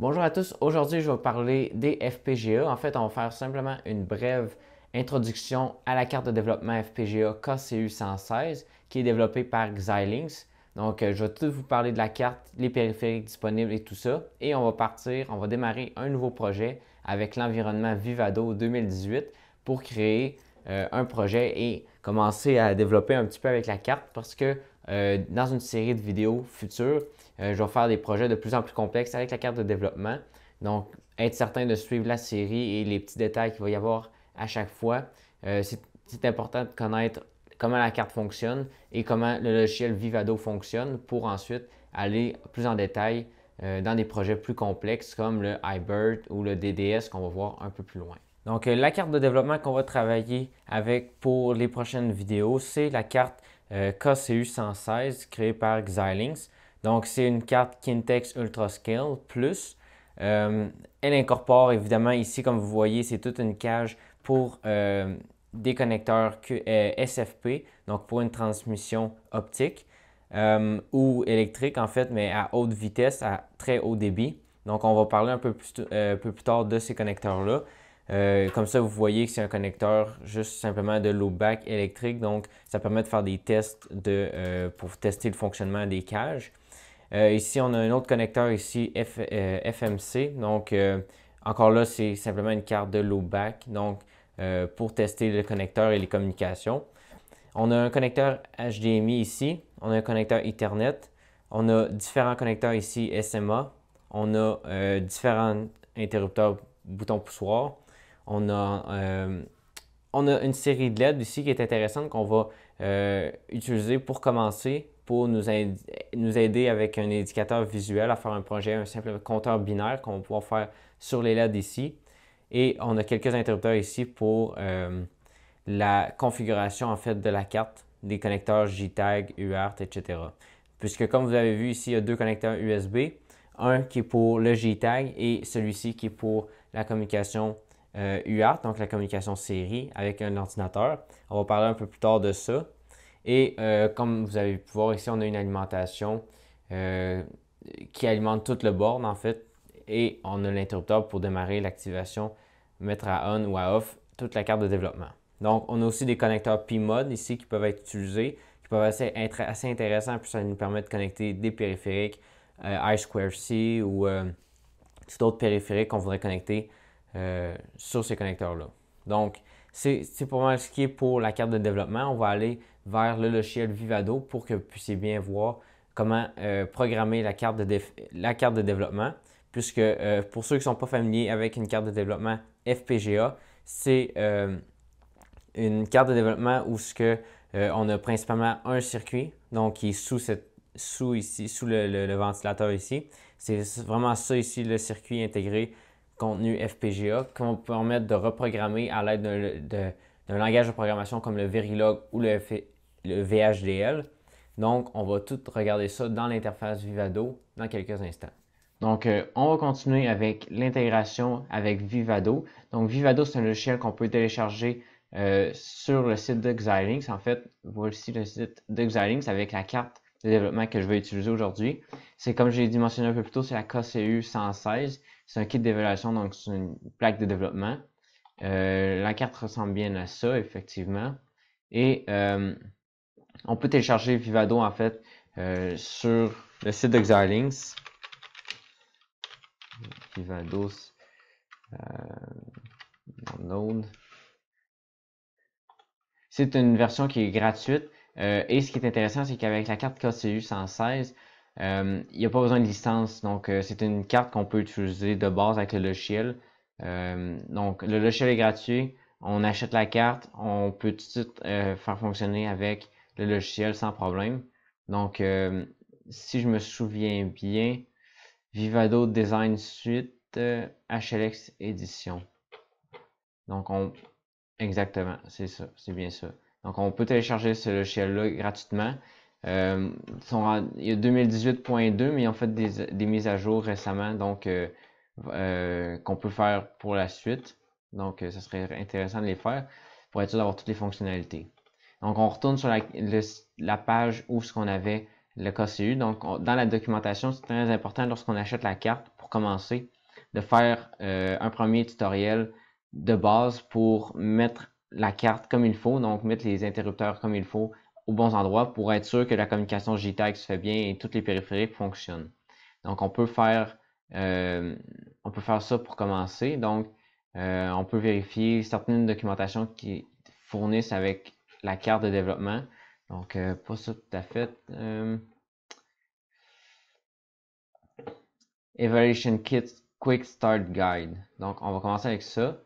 Bonjour à tous, aujourd'hui je vais vous parler des FPGA. En fait, on va faire simplement une brève introduction à la carte de développement FPGA KCU116 qui est développée par Xilinx. Donc, euh, je vais tout vous parler de la carte, les périphériques disponibles et tout ça. Et on va partir, on va démarrer un nouveau projet avec l'environnement Vivado 2018 pour créer euh, un projet et commencer à développer un petit peu avec la carte parce que euh, dans une série de vidéos futures, euh, je vais faire des projets de plus en plus complexes avec la carte de développement. Donc, être certain de suivre la série et les petits détails qu'il va y avoir à chaque fois. Euh, c'est important de connaître comment la carte fonctionne et comment le logiciel Vivado fonctionne pour ensuite aller plus en détail dans des projets plus complexes comme le iBird ou le DDS qu'on va voir un peu plus loin. Donc, la carte de développement qu'on va travailler avec pour les prochaines vidéos, c'est la carte euh, KCU-116 créé par Xilinx. Donc, c'est une carte Kintex Ultrascale Plus. Euh, elle incorpore évidemment ici, comme vous voyez, c'est toute une cage pour euh, des connecteurs SFP, donc pour une transmission optique ou électrique en fait, mais à haute vitesse, à très haut débit. Donc on va parler un peu plus, peu plus tard de ces connecteurs-là. Euh, comme ça, vous voyez que c'est un connecteur juste simplement de low back électrique. Donc, ça permet de faire des tests euh, pour tester le fonctionnement des cages. Euh, ici, on a un autre connecteur ici, FMC. Donc, encore là, c'est simplement une carte de low Donc, pour tester le connecteur et les communications. On a un connecteur HDMI ici. On a un connecteur Ethernet. On a différents connecteurs ici SMA. On a différents interrupteurs boutons poussoir. On a, euh, on a une série de LED ici qui est intéressante qu'on va euh, utiliser pour commencer, pour nous, nous, aider avec un indicateur visuel à faire un projet, un simple compteur binaire qu'on va pouvoir faire sur les LEDs ici. Et on a quelques interrupteurs ici pour euh, la configuration en fait de la carte, des connecteurs JTAG, UART, etc. Puisque comme vous avez vu ici, il y a deux connecteurs USB, un qui est pour le JTAG et celui-ci qui est pour la communication UART, euh, donc la communication série, avec un ordinateur. On va parler un peu plus tard de ça. Et euh, comme vous avez pu voir ici, on a une alimentation euh, qui alimente tout le board en fait. Et on a l'interrupteur pour démarrer l'activation, mettre à on ou à off toute la carte de développement. Donc, on a aussi des connecteurs PMOD ici qui peuvent être utilisés, qui peuvent être assez, intéressant intéressants puisque ça nous permet de connecter des périphériques, i2c ou tout autre périphérique qu'on voudrait connecter euh, sur ces connecteurs-là. Donc, c'est pour moi ce qui est pour la carte de développement. On va aller vers le logiciel Vivado pour que vous puissiez bien voir comment euh, programmer la carte, de la carte de développement. Puisque euh, pour ceux qui ne sont pas familiers avec une carte de développement FPGA, c'est une carte de développement où ce que, on a principalement un circuit, donc qui est sous, cette, sous, ici, sous le ventilateur ici. C'est vraiment ça ici, le circuit intégré contenu FPGA qu'on peut permettre de reprogrammer à l'aide d'un langage de programmation comme le Verilog ou le, VHDL. Donc, on va tout regarder ça dans l'interface Vivado dans quelques instants. Donc, euh, on va continuer avec l'intégration avec Vivado. Donc, Vivado, c'est un logiciel qu'on peut télécharger euh, sur le site de Xilinx. En fait, voici le site de Xilinx avec la carte de développement que je vais utiliser aujourd'hui. C'est comme j'ai dimensionné un peu plus tôt, c'est la KCU 116 c'est un kit d'évaluation, donc c'est une plaque de développement. Euh, la carte ressemble bien à ça, effectivement. Et euh, on peut télécharger Vivado, en fait, euh, sur le site de Xilinx. Vivado, download. C'est une version qui est gratuite. et ce qui est intéressant, c'est qu'avec la carte KCU 116, il euh, n'y a pas besoin de licence, donc euh, c'est une carte qu'on peut utiliser de base avec le logiciel. Euh, donc le logiciel est gratuit, on achète la carte, on peut tout de suite faire fonctionner avec le logiciel sans problème. Donc si je me souviens bien, Vivado Design Suite HLX Edition. Donc, on. Exactement, c'est ça, c'est bien ça. Donc, on peut télécharger ce logiciel-là gratuitement. Euh, il y a 2018.2, mais ils ont fait des, mises à jour récemment, donc euh, euh, qu'on peut faire pour la suite. Donc, ce serait intéressant de les faire pour être sûr d'avoir toutes les fonctionnalités. Donc, on retourne sur la, page où ce qu'on avait le KCU. Donc, dans la documentation, c'est très important lorsqu'on achète la carte pour commencer de faire un premier tutoriel de base pour mettre la carte comme il faut, donc mettre les interrupteurs comme il faut, aux bons endroits pour être sûr que la communication JTAG se fait bien et toutes les périphériques fonctionnent. Donc, on peut faire, euh, on peut faire ça pour commencer. Donc, euh, on peut vérifier certaines documentations qui fournissent avec la carte de développement. Donc, euh, pas ça tout à fait. Evaluation Kit Quick Start Guide. Donc, on va commencer avec ça.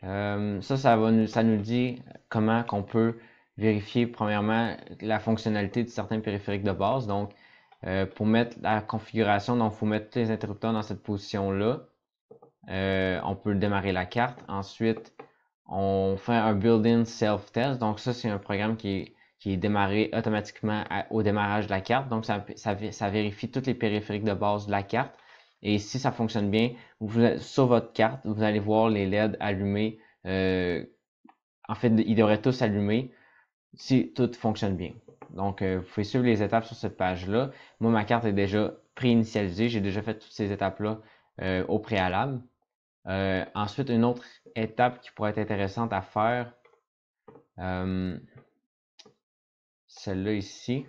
ça, ça, va nous, ça nous dit comment qu'on peut vérifier premièrement la fonctionnalité de certains périphériques de base. Donc, euh, pour mettre la configuration, donc il faut mettre tous les interrupteurs dans cette position-là. Euh, on peut démarrer la carte. Ensuite, on fait un « in self-test. Donc ça, c'est un programme qui est, démarré automatiquement au démarrage de la carte. Donc ça, vérifie tous les périphériques de base de la carte. Et si ça fonctionne bien, sur votre carte, vous allez voir les LED allumés. Euh, en fait, ils devraient tous allumés si tout fonctionne bien. Donc, euh, vous pouvez suivre les étapes sur cette page-là. Moi, ma carte est déjà pré-initialisée. J'ai déjà fait toutes ces étapes-là euh, au préalable. Euh, ensuite, une autre étape qui pourrait être intéressante à faire, celle-là ici.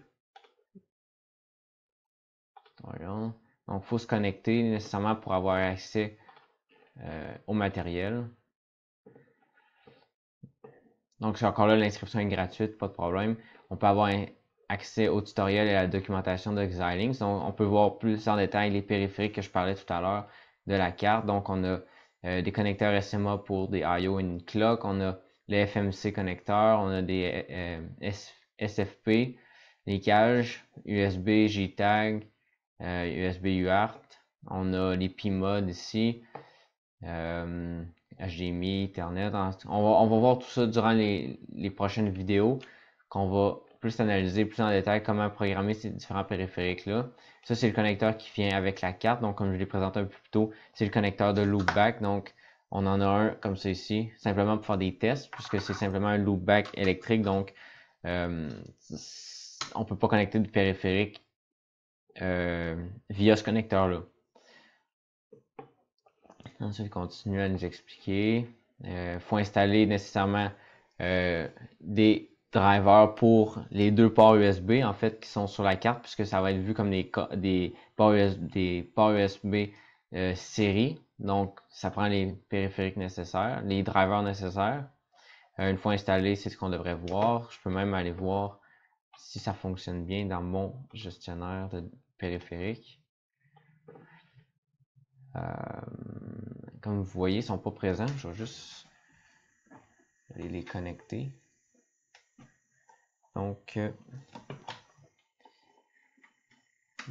Voilà. Donc, il faut se connecter nécessairement pour avoir accès au matériel. Donc, c'est encore là, l'inscription est gratuite, pas de problème. On peut avoir accès au tutoriel et à la documentation de Xilinx. Donc, on peut voir plus en détail les périphériques que je parlais tout à l'heure de la carte. Donc, on a euh, des connecteurs SMA pour des I.O. et une clock. On a les FMC connecteurs. On a des euh, SFP, les cages, USB, JTAG, USB euh, UART. On a les Mode ici. HDMI, Ethernet. On va, on va voir tout ça durant les, prochaines vidéos qu'on va plus analyser plus en détail comment programmer ces différents périphériques-là. Ça, c'est le connecteur qui vient avec la carte. Donc, comme je l'ai présenté un peu plus tôt, c'est le connecteur de loopback. Donc, on en a un comme ça ici, simplement pour faire des tests, puisque c'est simplement un loopback électrique. Donc, euh, on ne peut pas connecter du périphérique euh, via ce connecteur-là il continue à nous expliquer. Il euh, faut installer nécessairement euh, des drivers pour les deux ports USB en fait qui sont sur la carte puisque ça va être vu comme des, ports, USB, des euh, série. Donc, ça prend les périphériques nécessaires, les drivers nécessaires. une fois installé, c'est ce qu'on devrait voir. Je peux même aller voir si ça fonctionne bien dans mon gestionnaire de périphériques. Euh, comme vous voyez, ils ne sont pas présents. Je vais juste les connecter. Donc, euh,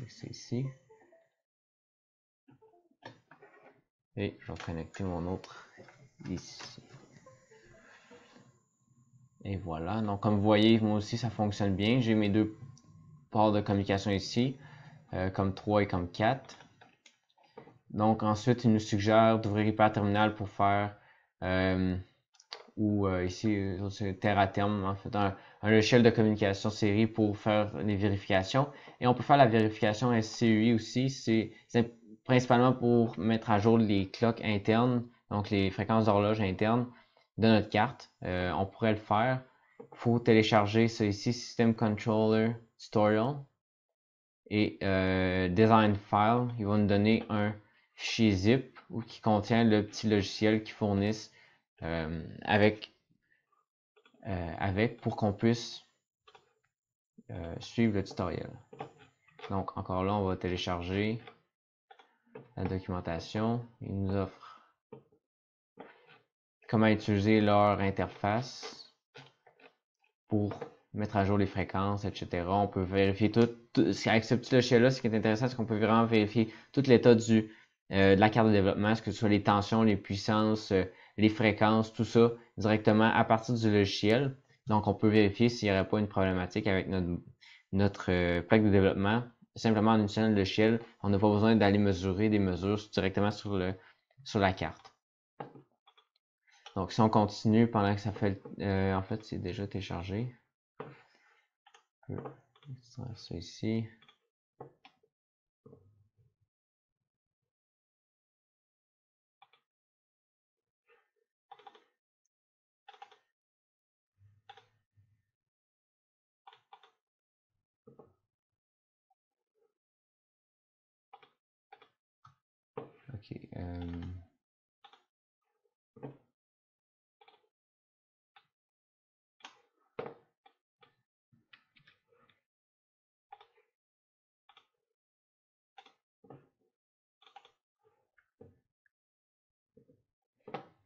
c'est ici. Et je vais connecter mon autre ici. Et voilà. Donc, comme vous voyez, moi aussi, ça fonctionne bien. J'ai mes deux ports de communication ici, euh, comme 3 et comme 4. Donc ensuite, il nous suggère d'ouvrir terminal pour faire, euh, ou euh, ici, euh, c'est terre à terme, en fait, un, échelle de communication série pour faire les vérifications. Et on peut faire la vérification SCUI aussi, c'est principalement pour mettre à jour les clocks internes, donc les fréquences d'horloge internes de notre carte. on pourrait le faire. Il faut télécharger ça ici, System Controller Tutorial et Design File. Ils vont nous donner un chez Zip ou qui contient le petit logiciel qu'ils fournissent euh, avec, euh, avec pour qu'on puisse euh, suivre le tutoriel. Donc encore là, on va télécharger la documentation. Ils nous offrent comment utiliser leur interface pour mettre à jour les fréquences, etc. On peut vérifier tout avec ce petit logiciel-là, ce qui est intéressant, c'est qu'on peut vraiment vérifier tout l'état du, euh, de la carte de développement, que ce soit les tensions, les puissances, euh, les fréquences, tout ça directement à partir du logiciel. Donc, on peut vérifier s'il n'y aurait pas une problématique avec notre, notre euh, plaque de développement. Simplement en utilisant le logiciel, on n'a pas besoin d'aller mesurer des mesures directement sur, le, sur la carte. Donc, si on continue pendant que ça fait... en fait, c'est déjà téléchargé. Je ici. Euh.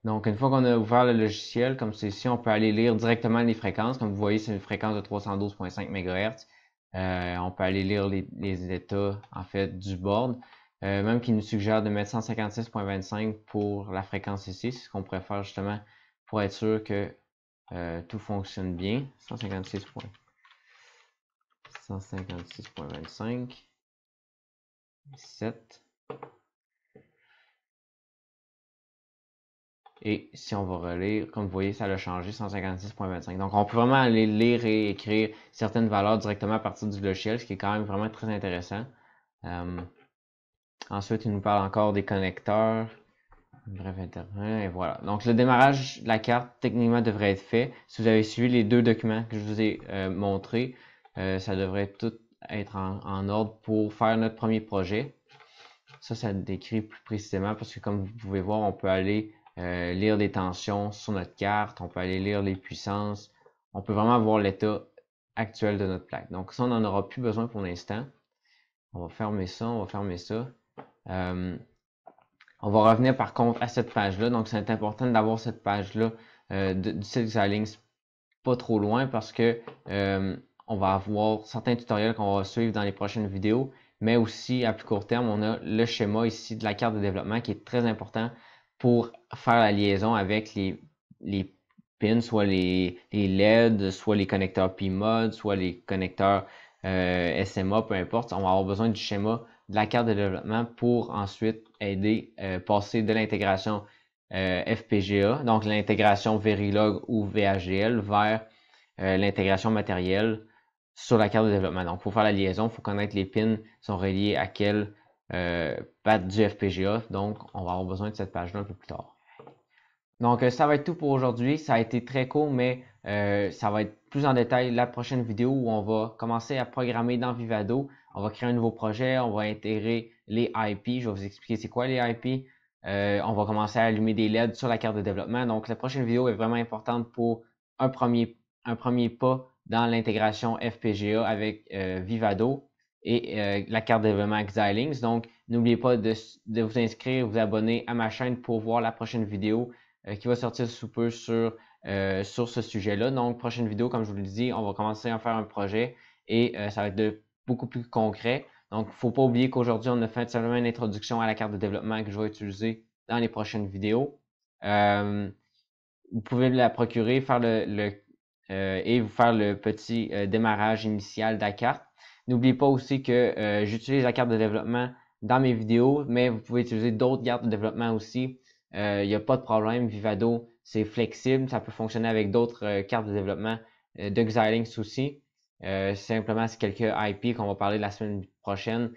Donc, une fois qu'on a ouvert le logiciel, comme ceci, on peut aller lire directement les fréquences. Comme vous voyez, c'est une fréquence de 312.5 MHz. Euh, on peut aller lire les, les, états, en fait, du board. Euh, même qui nous suggère de mettre 156.25 pour la fréquence ici, ce qu'on pourrait faire justement pour être sûr que euh, tout fonctionne bien. 156. 156.25 7 Et si on va relire, comme vous voyez, ça l'a changé, 156.25. Donc, on peut vraiment aller lire et écrire certaines valeurs directement à partir du logiciel, ce qui est quand même vraiment très intéressant. Euh, Ensuite, il nous parle encore des connecteurs. Bref, et voilà. Donc, le démarrage de la carte, techniquement, devrait être fait. Si vous avez suivi les deux documents que je vous ai euh, montrés, euh, ça devrait tout être en, ordre pour faire notre premier projet. Ça, ça décrit plus précisément parce que, comme vous pouvez voir, on peut aller euh, lire des tensions sur notre carte, on peut aller lire les puissances, on peut vraiment voir l'état actuel de notre plaque. Donc, ça, on n'en aura plus besoin pour l'instant. On va fermer ça, on va fermer ça. Euh, on va revenir par contre à cette page-là. Donc, c'est important d'avoir cette page-là euh, du site pas trop loin parce que euh, on va avoir certains tutoriels qu'on va suivre dans les prochaines vidéos, mais aussi à plus court terme, on a le schéma ici de la carte de développement qui est très important pour faire la liaison avec les, pins, soit les, LED, e soit les connecteurs P-MOD soit les connecteurs SMA, peu importe. On va avoir besoin du schéma de la carte de développement pour ensuite aider, à euh, passer de l'intégration euh, FPGA, donc l'intégration Verilog ou VHDL, vers euh, l'intégration matérielle sur la carte de développement. Donc, il faut faire la liaison, il faut connaître les pins sont reliés à quelle patte du FPGA. Donc, on va avoir besoin de cette page-là un peu plus tard. Donc, ça va être tout pour aujourd'hui. Ça a été très court, mais ça va être plus en détail la prochaine vidéo où on va commencer à programmer dans Vivado on va créer un nouveau projet, on va intégrer les IP. Je vais vous expliquer c'est quoi les IP. Euh, on va commencer à allumer des LED sur la carte de développement. Donc, la prochaine vidéo est vraiment importante pour un premier, un premier pas dans l'intégration FPGA avec euh, Vivado et euh, la carte de développement Xilinx. Donc, n'oubliez pas de, vous inscrire, vous abonner à ma chaîne pour voir la prochaine vidéo qui va sortir sous peu sur, sur ce sujet-là. Donc, prochaine vidéo, comme je vous le dis, on va commencer à faire un projet et ça va être de beaucoup plus concret. Donc, il ne faut pas oublier qu'aujourd'hui, on a fait seulement une introduction à la carte de développement que je vais utiliser dans les prochaines vidéos. Euh, vous pouvez la procurer, faire le, euh, et vous faire le petit euh, démarrage initial de la carte. N'oubliez pas aussi que j'utilise la carte de développement dans mes vidéos, mais vous pouvez utiliser d'autres cartes de développement aussi. Il n'y a pas de problème. Vivado, c'est flexible. Ça peut fonctionner avec d'autres cartes de développement de Xilinx aussi. Euh, simplement, c'est quelques IP qu'on va parler la semaine prochaine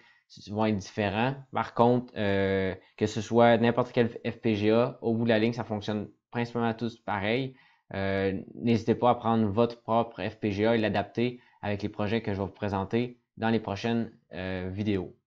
vont être différents. Par contre, euh, que ce soit n'importe quel FPGA, au bout de la ligne, ça fonctionne principalement tous pareil. Euh, n'hésitez pas à prendre votre propre FPGA et l'adapter avec les projets que je vais vous présenter dans les prochaines vidéos.